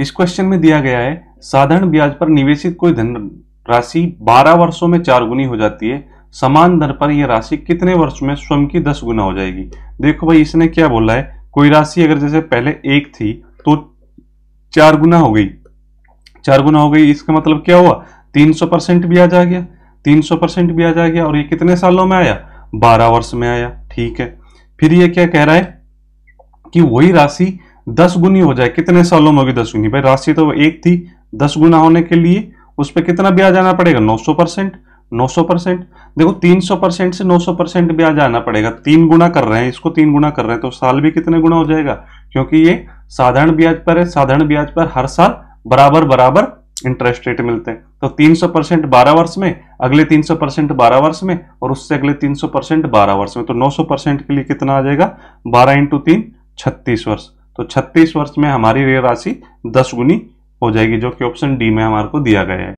इस क्वेश्चन में दिया गया है साधारण ब्याज पर निवेशित कोई धन राशि 12 वर्षों में चार गुनी हो जाती है समान दर पर यह राशि कितने वर्ष में स्वयं की दस गुना हो जाएगी देखो भाई इसने क्या बोला है कोई राशि अगर जैसे पहले एक थी तो चार गुना हो गई चार गुना हो गई इसका मतलब क्या हुआ तीन सौ परसेंट ब्याज आ गया तीन सौ परसेंट ब्याज आ गया और ये कितने सालों में आया बारह वर्ष में आया ठीक है फिर ये क्या कह रहा है कि वही राशि दस गुनी हो जाए कितने सालों में होगी दस गुनी भाई राशि तो एक थी दस गुना होने के लिए उस पर कितना ब्याज आना पड़ेगा नौ सौ परसेंट नौ सौ परसेंट देखो तीन सौ परसेंट से नौ सौ परसेंट ब्याज आना पड़ेगा तीन गुना कर रहे हैं इसको तीन गुना कर रहे हैं तो साल भी कितने गुना हो जाएगा क्योंकि ये साधारण ब्याज पर है साधारण ब्याज पर हर साल बराबर बराबर इंटरेस्ट रेट मिलते हैं तो 300 परसेंट बारह वर्ष में अगले 300 परसेंट बारह वर्ष में और उससे अगले 300 परसेंट बारह वर्ष में तो 900 परसेंट के लिए कितना आ जाएगा बारह इंटू तीन छत्तीस वर्ष तो 36 वर्ष में हमारी रे राशि दस गुनी हो जाएगी जो कि ऑप्शन डी में हमारे को दिया गया है